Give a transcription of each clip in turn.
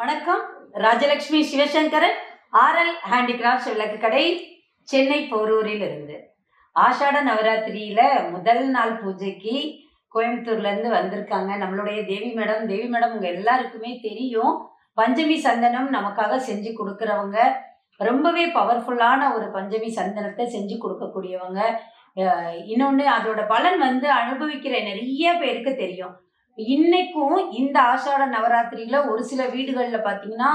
வணக்கம் Rajalakshmi Sivasankaran RL handicrafts விளக்கு கடை சென்னை போரூரில் இருந்து ஆஷாட நவராத்திரியில முதல் நாள் பூஜைக்கு கோயம்புத்தூர்லேருந்து வந்திருக்காங்க நம்மளுடைய தேவி மேடம் தேவி மேடம் உங்க எல்லாருக்குமே தெரியும் பஞ்சமி சந்தனம் நமக்காக செஞ்சு கொடுக்குறவங்க ரொம்பவே பவர்ஃபுல்லான ஒரு பஞ்சமி சந்தனத்தை செஞ்சு கொடுக்கக்கூடியவங்க இன்னொன்று அதோட பலன் வந்து அனுபவிக்கிற நிறைய பேருக்கு தெரியும் இன்னைக்கும் இந்த ஆஷாட நவராத்திரியில ஒரு சில வீடுகள்ல பாத்தீங்கன்னா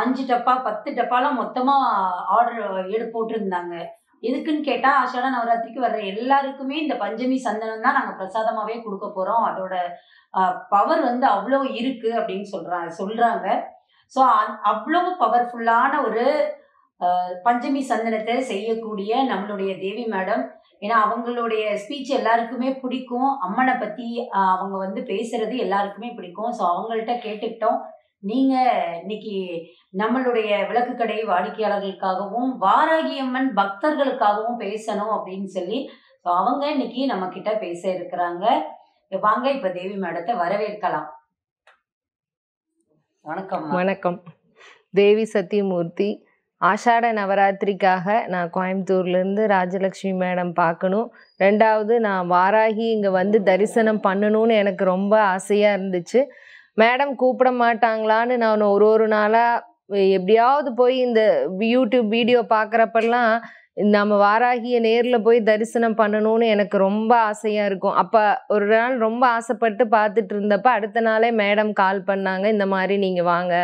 அஞ்சு டப்பா பத்து டப்பாலாம் மொத்தமா ஆர்டர் எடு போட்டிருந்தாங்க எதுக்குன்னு கேட்டா ஆஷாட நவராத்திரிக்கு வர்ற எல்லாருக்குமே இந்த பஞ்சமி சந்தனம் தான் நாங்க பிரசாதமாவே கொடுக்க போறோம் அதோட பவர் வந்து அவ்வளோ இருக்கு அப்படின்னு சொல்றாங்க சொல்றாங்க ஸோ அவ்வளவு பவர்ஃபுல்லான ஒரு பஞ்சமி சந்தனத்தை செய்யக்கூடிய நம்மளுடைய தேவி மேடம் ஏன்னா அவங்களுடைய ஸ்பீச் எல்லாருக்குமே பிடிக்கும் அம்மனை பற்றி அவங்க வந்து பேசுறது எல்லாருக்குமே பிடிக்கும் ஸோ அவங்கள்ட்ட கேட்டுக்கிட்டோம் நீங்க இன்னைக்கு நம்மளுடைய விளக்கு கடை வாடிக்கையாளர்களுக்காகவும் வாராகி அம்மன் பக்தர்களுக்காகவும் பேசணும் அப்படின்னு சொல்லி ஸோ அவங்க இன்னைக்கு நம்ம கிட்ட பேச இருக்கிறாங்க வாங்க இப்ப தேவி மேடத்தை வரவேற்கலாம் வணக்கம் வணக்கம் தேவி சத்தியமூர்த்தி ஆஷாட நவராத்திரிக்காக நான் கோயம்புத்தூர்லேருந்து ராஜலக்ஷ்மி மேடம் பார்க்கணும் ரெண்டாவது நான் வாராகி இங்கே வந்து தரிசனம் பண்ணணும்னு எனக்கு ரொம்ப ஆசையாக இருந்துச்சு மேடம் கூப்பிட மாட்டாங்களான்னு நான் ஒரு ஒரு நாளாக எப்படியாவது போய் இந்த யூடியூப் வீடியோ பார்க்குறப்பெல்லாம் நம்ம வாராகிய நேரில் போய் தரிசனம் பண்ணணும்னு எனக்கு ரொம்ப ஆசையாக இருக்கும் அப்போ ஒரு நாள் ரொம்ப ஆசைப்பட்டு பார்த்துட்டு இருந்தப்ப அடுத்த நாளே மேடம் கால் பண்ணாங்க இந்த மாதிரி நீங்கள் வாங்க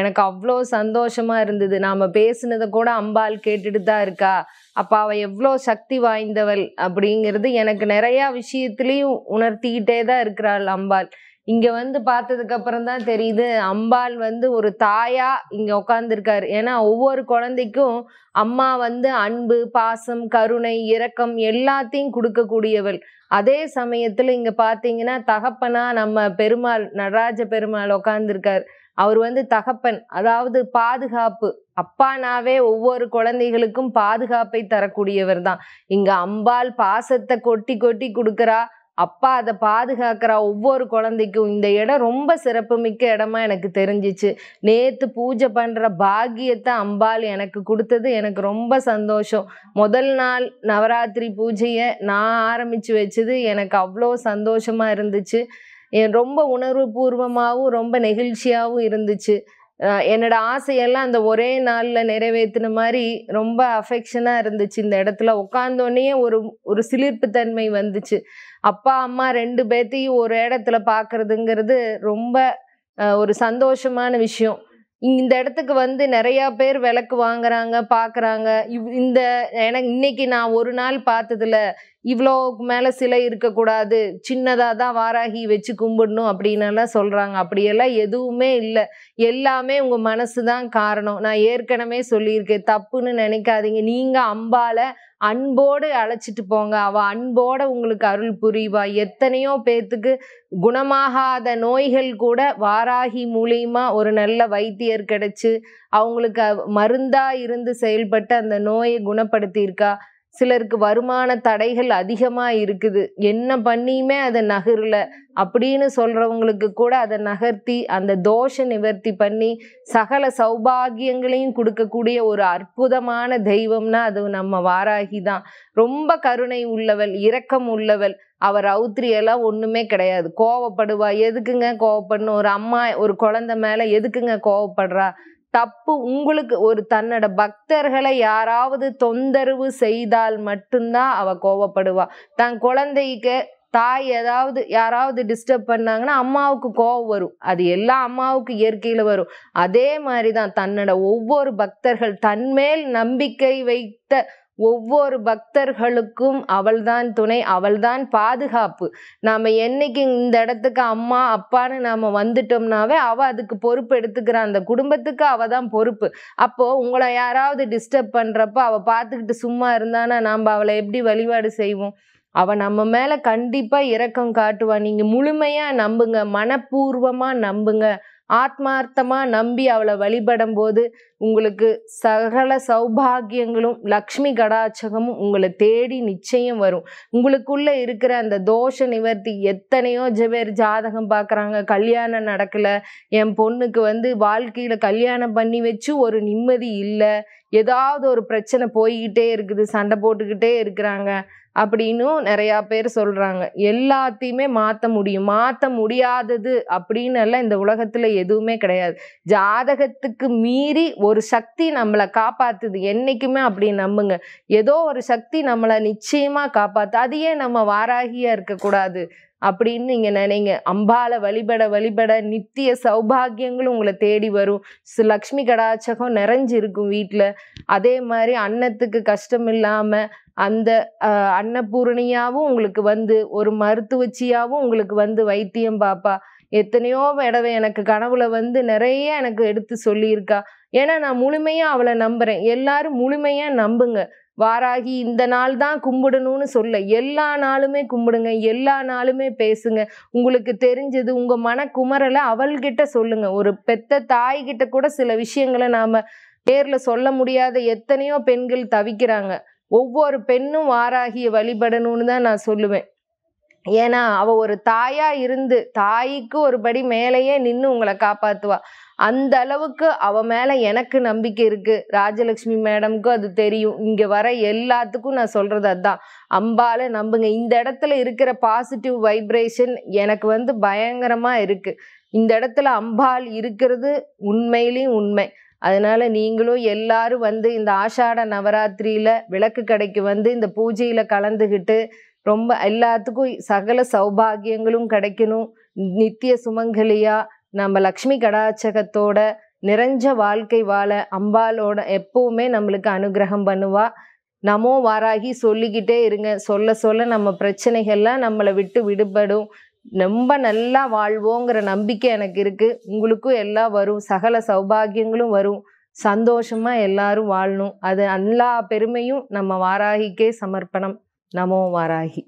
எனக்கு அவ்வளோ சந்தோஷமாக இருந்தது நாம் பேசுனதை கூட அம்பாள் கேட்டுட்டு தான் இருக்கா அப்போ அவள் எவ்வளோ சக்தி வாய்ந்தவள் அப்படிங்கிறது எனக்கு நிறையா விஷயத்துலேயும் உணர்த்திக்கிட்டே தான் இருக்கிறாள் அம்பாள் இங்கே வந்து பார்த்ததுக்கு அப்புறம் தான் தெரியுது அம்பாள் வந்து ஒரு தாயா இங்கே உட்காந்துருக்காரு ஏன்னா ஒவ்வொரு குழந்தைக்கும் அம்மா வந்து அன்பு பாசம் கருணை இரக்கம் எல்லாத்தையும் கொடுக்கக்கூடியவள் அதே சமயத்தில் இங்கே பார்த்தீங்கன்னா தகப்பனா நம்ம பெருமாள் நடராஜ பெருமாள் உட்காந்துருக்கார் அவர் வந்து தகப்பன் அதாவது பாதுகாப்பு அப்பானாவே ஒவ்வொரு குழந்தைகளுக்கும் பாதுகாப்பை தரக்கூடியவர் தான் இங்கே அம்பாள் பாசத்தை கொட்டி கொட்டி கொடுக்குறா அப்பா அதை பாதுகாக்கிற ஒவ்வொரு குழந்தைக்கும் இந்த இடம் ரொம்ப சிறப்புமிக்க இடமா எனக்கு தெரிஞ்சிச்சு நேற்று பூஜை பண்ணுற பாக்கியத்தை அம்பாள் எனக்கு கொடுத்தது எனக்கு ரொம்ப சந்தோஷம் முதல் நாள் நவராத்திரி பூஜையை நான் ஆரம்பித்து வச்சது எனக்கு அவ்வளோ சந்தோஷமாக இருந்துச்சு ரொம்ப உணர்வு பூர்வமாகவும் ரொம்ப நெகிழ்ச்சியாகவும் இருந்துச்சு என்னோட ஆசையெல்லாம் அந்த ஒரே நாளில் நிறைவேற்றின மாதிரி ரொம்ப அஃபெக்ஷனாக இருந்துச்சு இந்த இடத்துல உட்காந்தோடனே ஒரு ஒரு சிலிர்ப்பு தன்மை வந்துச்சு அப்பா அம்மா ரெண்டு பேர்த்தையும் ஒரு இடத்துல பார்க்குறதுங்கிறது ரொம்ப ஒரு சந்தோஷமான விஷயம் இந்த இடத்துக்கு வந்து நிறையா பேர் விளக்கு வாங்குறாங்க பார்க்குறாங்க இவ் இந்த எனக்கு இன்னைக்கு நான் ஒரு நாள் பார்த்ததுல இவ்வளோ மேலே சிலை இருக்கக்கூடாது சின்னதாக தான் வாராகி வச்சு கும்பிடணும் அப்படின்னலாம் சொல்கிறாங்க அப்படியெல்லாம் எதுவுமே இல்லை எல்லாமே உங்கள் மனசு தான் காரணம் நான் ஏற்கனவே சொல்லியிருக்கேன் தப்புன்னு நினைக்காதீங்க நீங்கள் அம்பால அன்போடு அழைச்சிட்டு போங்க அவள் அன்போட உங்களுக்கு அருள் புரிவா எத்தனையோ பேர்த்துக்கு குணமாகாத நோய்கள் கூட வாராகி மூலியமா ஒரு நல்ல வைத்தியர் கிடைச்சு அவங்களுக்கு மருந்தாக இருந்து செயல்பட்டு அந்த நோயை குணப்படுத்தியிருக்கா சிலருக்கு வருமான தடைகள் அதிகமாக இருக்குது என்ன பண்ணியுமே அதை நகரல அப்படின்னு சொல்கிறவங்களுக்கு கூட அதை நகர்த்தி அந்த தோஷ நிவர்த்தி பண்ணி சகல சௌபாகியங்களையும் கொடுக்கக்கூடிய ஒரு அற்புதமான தெய்வம்னா அது நம்ம வாராகி தான் ரொம்ப கருணை உள்ளவள் இரக்கம் உள்ளவள் அவர் எல்லாம் ஒன்றுமே கிடையாது கோவப்படுவா எதுக்குங்க கோவப்படணும் ஒரு அம்மா ஒரு குழந்த மேலே எதுக்குங்க கோவப்படுறா தப்பு உங்களுக்கு ஒரு தன்னோட பக்தர்களை யாராவது தொந்தரவு செய்தால் மட்டும்தான் அவ கோவப்படுவா தன் குழந்தைக்கு தாய் ஏதாவது யாராவது டிஸ்டர்ப் பண்ணாங்கன்னா அம்மாவுக்கு கோவம் வரும் அது எல்லாம் அம்மாவுக்கு இயற்கையில் வரும் அதே மாதிரி தான் தன்னோட ஒவ்வொரு பக்தர்கள் தன்மேல் நம்பிக்கை வைத்த ஒவ்வொரு பக்தர்களுக்கும் அவள்தான் துணை அவள்தான் பாதுகாப்பு நாம் என்னைக்கு இந்த இடத்துக்கு அம்மா அப்பான்னு நாம் வந்துட்டோம்னாவே அவள் அதுக்கு பொறுப்பு எடுத்துக்கிறா அந்த குடும்பத்துக்கு அவள் தான் பொறுப்பு அப்போது உங்களை யாராவது டிஸ்டர்ப் பண்ணுறப்போ அவள் பார்த்துக்கிட்டு சும்மா இருந்தானா நாம் அவளை எப்படி வழிபாடு செய்வோம் அவள் நம்ம மேலே கண்டிப்பாக இரக்கம் காட்டுவான் நீங்கள் முழுமையாக நம்புங்க மனப்பூர்வமாக நம்புங்க ஆத்மார்த்தமாக நம்பி அவளை வழிபடும் போது உங்களுக்கு சகல சௌபாகியங்களும் லக்ஷ்மி கடாச்சகமும் உங்களை தேடி நிச்சயம் வரும் உங்களுக்குள்ளே இருக்கிற அந்த தோஷ நிவர்த்தி எத்தனையோ பேர் ஜாதகம் பார்க்குறாங்க கல்யாணம் நடக்கலை என் பொண்ணுக்கு வந்து வாழ்க்கையில் கல்யாணம் பண்ணி வச்சு ஒரு நிம்மதி இல்லை ஏதாவது ஒரு பிரச்சனை போய்கிட்டே இருக்குது சண்டை போட்டுக்கிட்டே இருக்கிறாங்க அப்படின்னும் நிறையா பேர் சொல்கிறாங்க எல்லாத்தையுமே மாற்ற முடியும் மாற்ற முடியாதது அப்படின்னு எல்லாம் இந்த உலகத்தில் எதுவுமே கிடையாது ஜாதகத்துக்கு மீறி ஒரு சக்தி நம்மளை காப்பாற்றுது என்றைக்குமே அப்படி நம்புங்க ஏதோ ஒரு சக்தி நம்மளை நிச்சயமாக காப்பாற்று அது ஏன் நம்ம வாராகியாக இருக்கக்கூடாது அப்படின்னு நீங்கள் நினைங்க அம்பால வழிபட வழிபட நித்திய சௌபாகியங்களும் உங்களை தேடி வரும் லக்ஷ்மி கடாச்சகம் நிறைஞ்சிருக்கும் வீட்டில் அதே மாதிரி அன்னத்துக்கு கஷ்டம் இல்லாமல் அந்த அன்னபூரணியாகவும் உங்களுக்கு வந்து ஒரு மருத்துவச்சியாகவும் உங்களுக்கு வந்து வைத்தியம் பாப்பா எத்தனையோ இடவை எனக்கு கனவுல வந்து நிறைய எனக்கு எடுத்து சொல்லியிருக்கா ஏன்னா நான் முழுமையாக அவளை நம்புகிறேன் எல்லாரும் முழுமையாக நம்புங்க வாராகி இந்த நாள் தான் கும்பிடணும்னு சொல்ல எல்லா நாளுமே கும்பிடுங்க எல்லா நாளுமே பேசுங்க உங்களுக்கு தெரிஞ்சது உங்கள் மனக்குமரலை அவள்கிட்ட சொல்லுங்க ஒரு பெத்த தாய்கிட்ட கூட சில விஷயங்களை நாம் பேரில் சொல்ல முடியாத எத்தனையோ பெண்கள் தவிக்கிறாங்க ஒவ்வொரு பெண்ணும் வாராகிய வழிபடணும்னு தான் நான் சொல்லுவேன் ஏன்னா அவள் ஒரு தாயாக இருந்து தாய்க்கு ஒரு படி மேலேயே நின்று உங்களை காப்பாற்றுவா அந்த அளவுக்கு அவள் மேலே எனக்கு நம்பிக்கை இருக்குது ராஜலக்ஷ்மி மேடம்க்கும் அது தெரியும் இங்கே வர எல்லாத்துக்கும் நான் சொல்கிறது அதுதான் அம்பால நம்புங்க இந்த இடத்துல இருக்கிற பாசிட்டிவ் வைப்ரேஷன் எனக்கு வந்து பயங்கரமாக இருக்குது இந்த இடத்துல அம்பாள் இருக்கிறது உண்மையிலையும் உண்மை அதனால் நீங்களும் எல்லாரும் வந்து இந்த ஆஷாட நவராத்திரியில் விளக்கு கடைக்கு வந்து இந்த பூஜையில் கலந்துக்கிட்டு ரொம்ப எல்லாத்துக்கும் சகல சௌபாகியங்களும் கிடைக்கணும் நித்திய சுமங்கலியா நம்ம லக்ஷ்மி கடாச்சகத்தோட நிறைஞ்ச வாழ்க்கை வாழ அம்பாலோட எப்பவுமே நம்மளுக்கு அனுகிரகம் பண்ணுவா நமோ வாராகி சொல்லிக்கிட்டே இருங்க சொல்ல சொல்ல நம்ம பிரச்சனைகள்லாம் நம்மளை விட்டு விடுபடும் ரொம்ப நல்லா வாழ்வோங்கிற நம்பிக்கை எனக்கு இருக்குது உங்களுக்கும் எல்லாம் வரும் சகல சௌபாகியங்களும் வரும் சந்தோஷமாக எல்லாரும் வாழணும் அது எல்லா பெருமையும் நம்ம வாராகிக்கே சமர்ப்பணம் நமோ வாராகி